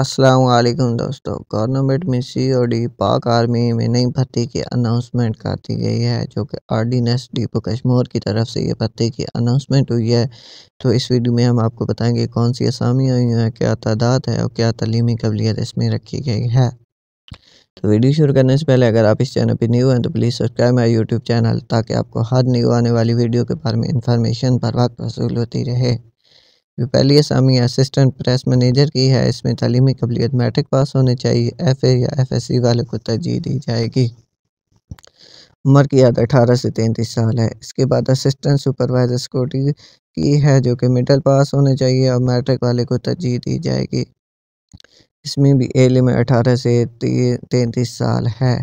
असलम दोस्तों गवर्नमेंट में सी O D पाक आर्मी में नई भर्ती की अनाउंसमेंट कर दी गई है जो कि आर्डीनेंस डिपो कश्मीर की तरफ से ये भर्ती की अनाउंसमेंट हुई है तो इस वीडियो में हम आपको बताएंगे कौन सी असामियाँ हुई हैं क्या तादाद है और क्या तलीमी कबलीत इसमें रखी गई है तो वीडियो शुरू करने से पहले अगर आप इस चैनल पर न्यू हैं तो please subscribe my YouTube channel ताकि आपको हर न्यू आने वाली वीडियो के बारे में इंफॉर्मेशन पर वक्त वसूल होती रहे रुपैली सामी असिस्टेंट प्रेस मैनेजर की है इसमें तलीमी कबलीत मैट्रिक पास होने चाहिए एफ ए या एफ एस सी वाले को तरजीह दी जाएगी उम्र की याद अठारह से तैंतीस साल है इसके बाद असिस्टेंट सुपरवाइजर सिक्योरिटी की है जो कि मिडल पास होने चाहिए और मैट्रिक वाले को तरजीह दी जाएगी इसमें भी एल में अठारह से तैंतीस साल है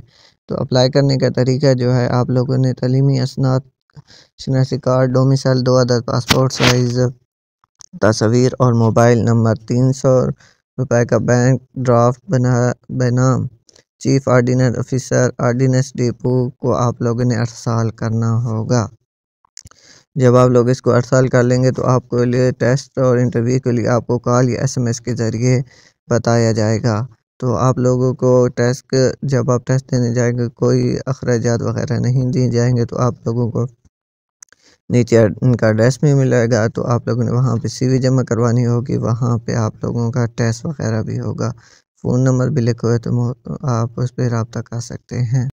तो अप्लाई करने का तरीका जो है आप लोगों ने तलीमी असनात शनासी कार्ड डोमिसल दो अदद पासपोर्ट साइज़ तस्वीर और मोबाइल नंबर तीन सौ रुपए का बैंक ड्राफ्ट बना बनाम chief ordnance officer ordnance depot को आप लोगों ने अरसाल करना होगा जब आप लोग इसको अरसाल कर लेंगे तो आपको लिए टेस्ट और इंटरव्यू के लिए आपको कॉल या एसएमएस के ज़रिए बताया जाएगा तो आप लोगों को टेस्ट जब आप टेस्ट देने जाएंगे कोई अखराज वगैरह नहीं दिए जाएंगे तो आप लोगों को नीचे इनका ड्रेस भी मिलेगा तो आप लोगों ने वहाँ पे सीवी जमा करवानी होगी वहाँ पे आप लोगों का टेस्ट वगैरह भी होगा फ़ोन नंबर भी लिखो है तो आप उस पर रबता कर सकते हैं